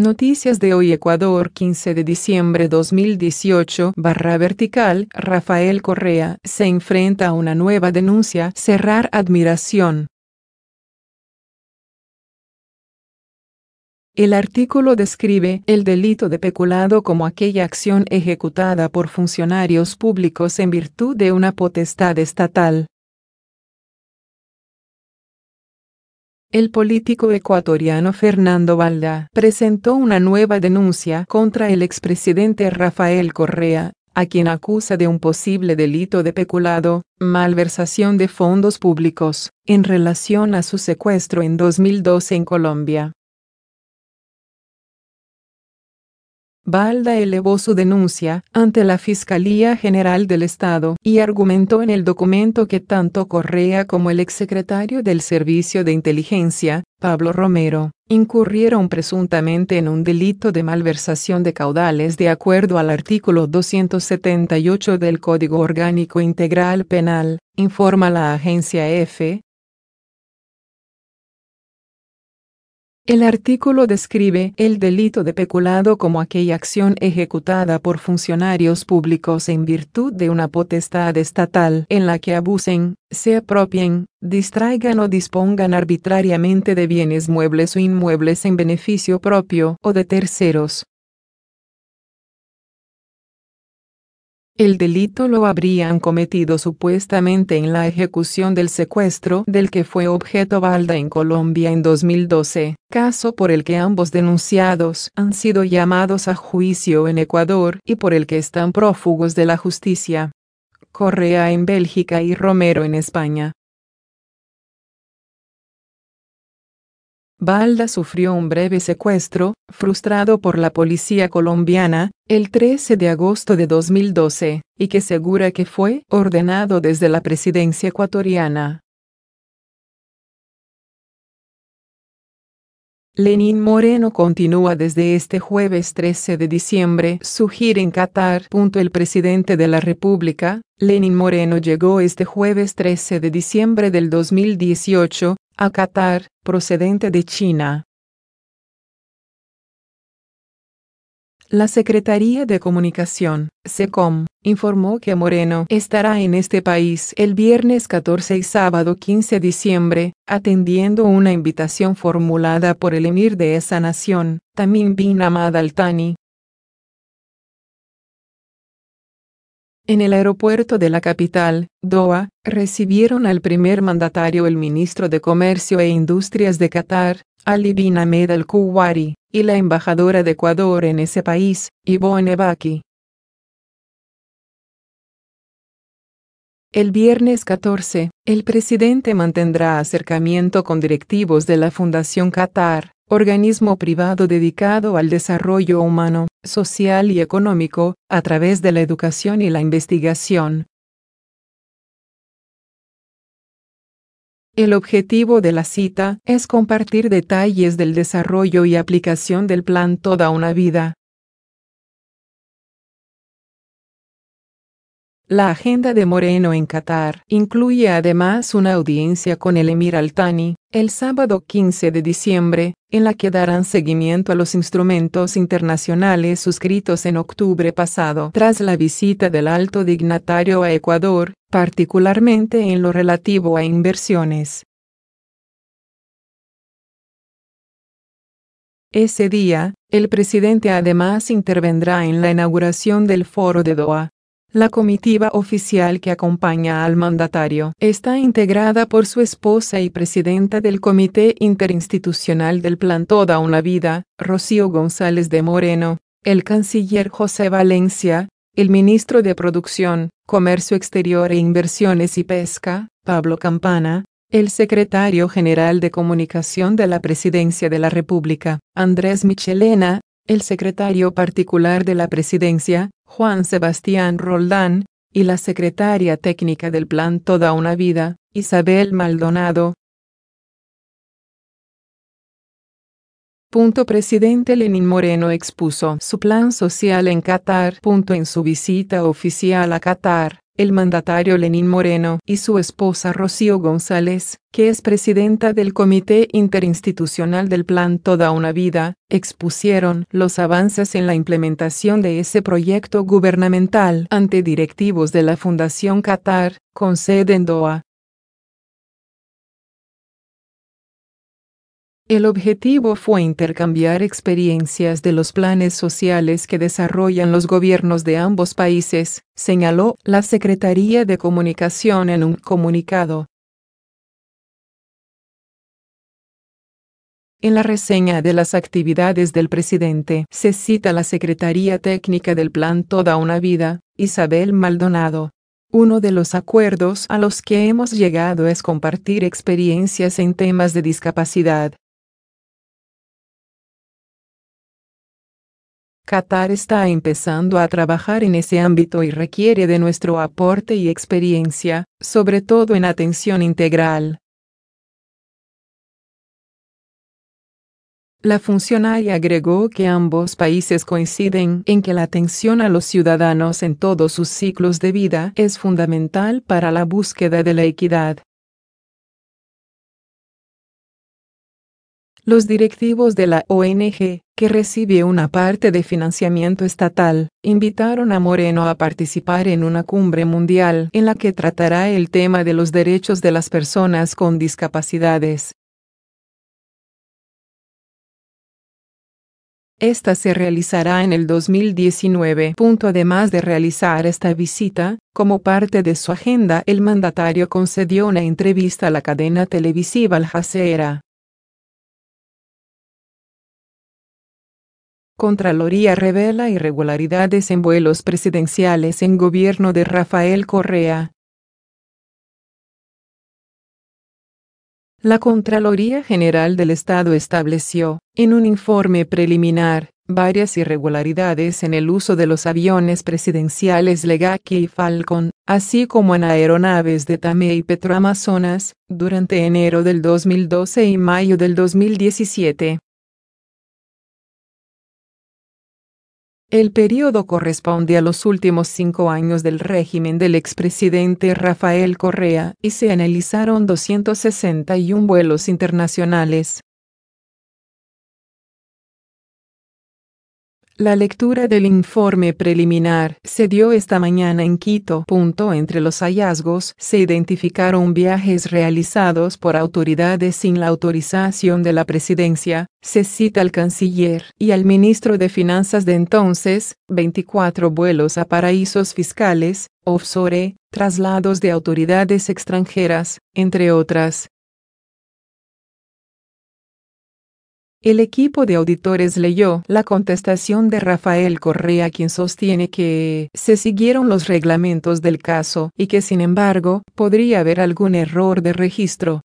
Noticias de hoy Ecuador 15 de diciembre 2018 barra vertical Rafael Correa se enfrenta a una nueva denuncia cerrar admiración. El artículo describe el delito de peculado como aquella acción ejecutada por funcionarios públicos en virtud de una potestad estatal El político ecuatoriano Fernando Valda presentó una nueva denuncia contra el expresidente Rafael Correa, a quien acusa de un posible delito de peculado, malversación de fondos públicos, en relación a su secuestro en 2012 en Colombia. Balda elevó su denuncia ante la Fiscalía General del Estado y argumentó en el documento que tanto Correa como el exsecretario del Servicio de Inteligencia, Pablo Romero, incurrieron presuntamente en un delito de malversación de caudales de acuerdo al artículo 278 del Código Orgánico Integral Penal, informa la agencia EFE, El artículo describe el delito de peculado como aquella acción ejecutada por funcionarios públicos en virtud de una potestad estatal en la que abusen, se apropien, distraigan o dispongan arbitrariamente de bienes muebles o inmuebles en beneficio propio o de terceros, El delito lo habrían cometido supuestamente en la ejecución del secuestro del que fue objeto Balda en Colombia en 2012, caso por el que ambos denunciados han sido llamados a juicio en Ecuador y por el que están prófugos de la justicia. Correa en Bélgica y Romero en España. Balda sufrió un breve secuestro, frustrado por la policía colombiana, el 13 de agosto de 2012, y que segura que fue ordenado desde la presidencia ecuatoriana. Lenín Moreno continúa desde este jueves 13 de diciembre su gira en Qatar. El presidente de la República, Lenín Moreno, llegó este jueves 13 de diciembre del 2018 a Qatar, procedente de China. La Secretaría de Comunicación, SECOM, informó que Moreno estará en este país el viernes 14 y sábado 15 de diciembre, atendiendo una invitación formulada por el emir de esa nación, Tamim bin Ahmad al-Thani, En el aeropuerto de la capital, Doha, recibieron al primer mandatario el ministro de Comercio e Industrias de Qatar, Ali bin Ahmed al-Kuwari, y la embajadora de Ecuador en ese país, Ivonne Baki. El viernes 14, el presidente mantendrá acercamiento con directivos de la Fundación Qatar, organismo privado dedicado al desarrollo humano, social y económico, a través de la educación y la investigación. El objetivo de la cita es compartir detalles del desarrollo y aplicación del plan Toda una vida, La agenda de Moreno en Qatar incluye además una audiencia con el emir Altani, el sábado 15 de diciembre, en la que darán seguimiento a los instrumentos internacionales suscritos en octubre pasado tras la visita del alto dignatario a Ecuador, particularmente en lo relativo a inversiones. Ese día, el presidente además intervendrá en la inauguración del foro de Doha, la comitiva oficial que acompaña al mandatario está integrada por su esposa y presidenta del Comité Interinstitucional del Plan Toda una Vida, Rocío González de Moreno, el canciller José Valencia, el ministro de Producción, Comercio Exterior e Inversiones y Pesca, Pablo Campana, el secretario general de Comunicación de la Presidencia de la República, Andrés Michelena, el secretario particular de la presidencia, Juan Sebastián Roldán, y la secretaria técnica del plan Toda una Vida, Isabel Maldonado. Punto presidente Lenín Moreno expuso su plan social en Qatar. Punto en su visita oficial a Qatar el mandatario Lenín Moreno y su esposa Rocío González, que es presidenta del Comité Interinstitucional del Plan Toda una Vida, expusieron los avances en la implementación de ese proyecto gubernamental ante directivos de la Fundación Qatar, con sede en Doha, El objetivo fue intercambiar experiencias de los planes sociales que desarrollan los gobiernos de ambos países, señaló la Secretaría de Comunicación en un comunicado. En la reseña de las actividades del presidente se cita la Secretaría Técnica del Plan Toda una Vida, Isabel Maldonado. Uno de los acuerdos a los que hemos llegado es compartir experiencias en temas de discapacidad, Qatar está empezando a trabajar en ese ámbito y requiere de nuestro aporte y experiencia, sobre todo en atención integral. La funcionaria agregó que ambos países coinciden en que la atención a los ciudadanos en todos sus ciclos de vida es fundamental para la búsqueda de la equidad. los directivos de la ONG, que recibe una parte de financiamiento estatal, invitaron a Moreno a participar en una cumbre mundial en la que tratará el tema de los derechos de las personas con discapacidades. Esta se realizará en el 2019. Además de realizar esta visita, como parte de su agenda, el mandatario concedió una entrevista a la cadena televisiva Al Jazeera. Contraloría revela irregularidades en vuelos presidenciales en gobierno de Rafael Correa. La Contraloría General del Estado estableció, en un informe preliminar, varias irregularidades en el uso de los aviones presidenciales Legaki y Falcon, así como en aeronaves de Tame y Petroamazonas, durante enero del 2012 y mayo del 2017. El periodo corresponde a los últimos cinco años del régimen del expresidente Rafael Correa y se analizaron 261 vuelos internacionales, La lectura del informe preliminar se dio esta mañana en Quito. Entre los hallazgos se identificaron viajes realizados por autoridades sin la autorización de la presidencia. Se cita al canciller y al ministro de Finanzas de entonces, 24 vuelos a paraísos fiscales, offshore, traslados de autoridades extranjeras, entre otras, El equipo de auditores leyó la contestación de Rafael Correa quien sostiene que se siguieron los reglamentos del caso y que sin embargo podría haber algún error de registro.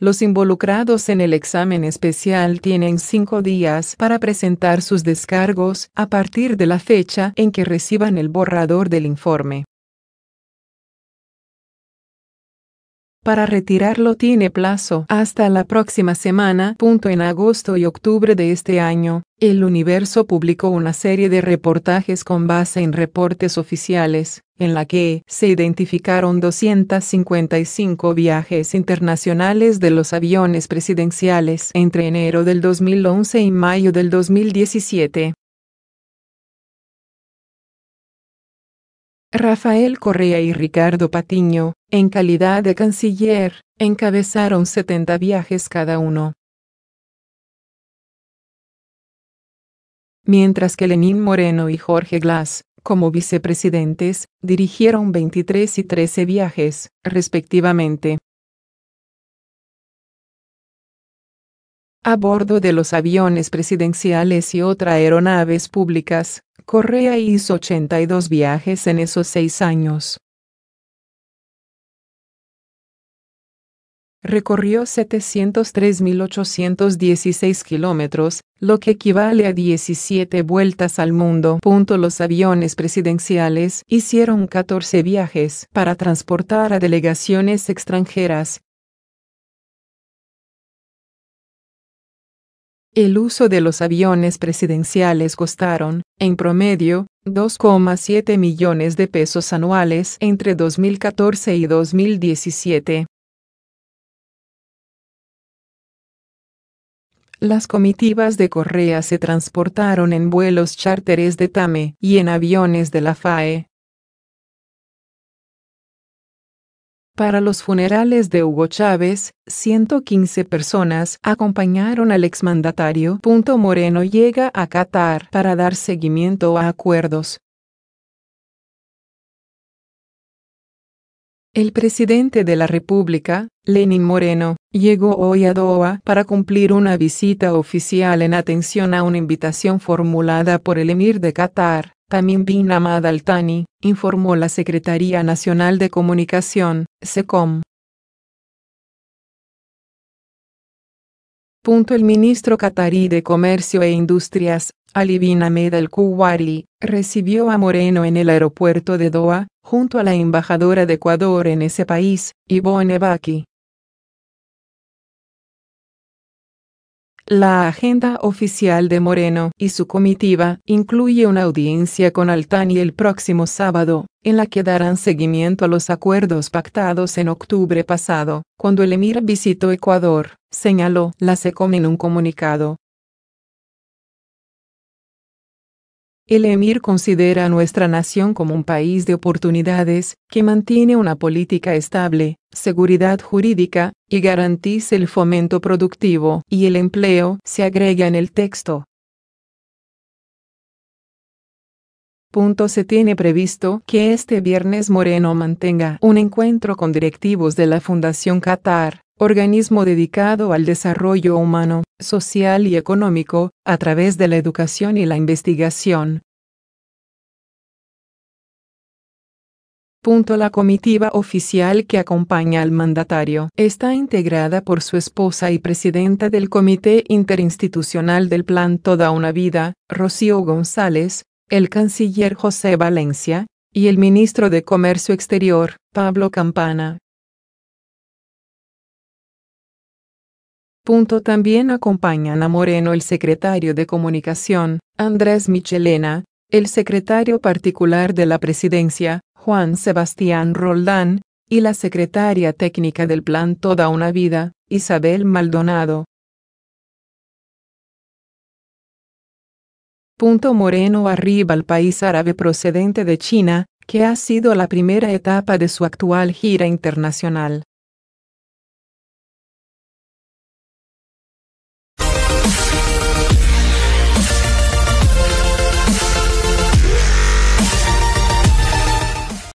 Los involucrados en el examen especial tienen cinco días para presentar sus descargos a partir de la fecha en que reciban el borrador del informe. Para retirarlo tiene plazo hasta la próxima semana. en agosto y octubre de este año, el universo publicó una serie de reportajes con base en reportes oficiales, en la que se identificaron 255 viajes internacionales de los aviones presidenciales entre enero del 2011 y mayo del 2017. Rafael Correa y Ricardo Patiño, en calidad de canciller, encabezaron 70 viajes cada uno. Mientras que Lenín Moreno y Jorge Glass, como vicepresidentes, dirigieron 23 y 13 viajes, respectivamente. A bordo de los aviones presidenciales y otra aeronaves públicas, Correa hizo 82 viajes en esos seis años. Recorrió 703.816 kilómetros, lo que equivale a 17 vueltas al mundo. los aviones presidenciales hicieron 14 viajes para transportar a delegaciones extranjeras, El uso de los aviones presidenciales costaron, en promedio, 2,7 millones de pesos anuales entre 2014 y 2017. Las comitivas de Correa se transportaron en vuelos chárteres de TAME y en aviones de la FAE, Para los funerales de Hugo Chávez, 115 personas acompañaron al exmandatario. Moreno llega a Qatar para dar seguimiento a acuerdos. El presidente de la República, Lenin Moreno, llegó hoy a Doha para cumplir una visita oficial en atención a una invitación formulada por el emir de Qatar, Tamim bin Ahmad Al Thani, informó la Secretaría Nacional de Comunicación, SECOM. El ministro qatarí de Comercio e Industrias, Ali bin Ahmed Al-Kuwari, recibió a Moreno en el aeropuerto de Doha, junto a la embajadora de Ecuador en ese país, Ivonne Baki. La agenda oficial de Moreno y su comitiva incluye una audiencia con Altani el próximo sábado, en la que darán seguimiento a los acuerdos pactados en octubre pasado, cuando el emir visitó Ecuador, señaló la SECOM en un comunicado. El emir considera a nuestra nación como un país de oportunidades, que mantiene una política estable, seguridad jurídica, y garantiza el fomento productivo y el empleo, se agrega en el texto. Punto se tiene previsto que este viernes Moreno mantenga un encuentro con directivos de la Fundación Qatar organismo dedicado al desarrollo humano, social y económico, a través de la educación y la investigación. Punto la comitiva oficial que acompaña al mandatario está integrada por su esposa y presidenta del Comité Interinstitucional del Plan Toda una Vida, Rocío González, el canciller José Valencia, y el ministro de Comercio Exterior, Pablo Campana. Punto también acompañan a Moreno el secretario de Comunicación, Andrés Michelena, el secretario particular de la presidencia, Juan Sebastián Roldán, y la secretaria técnica del Plan Toda una Vida, Isabel Maldonado. Punto Moreno arriba al país árabe procedente de China, que ha sido la primera etapa de su actual gira internacional.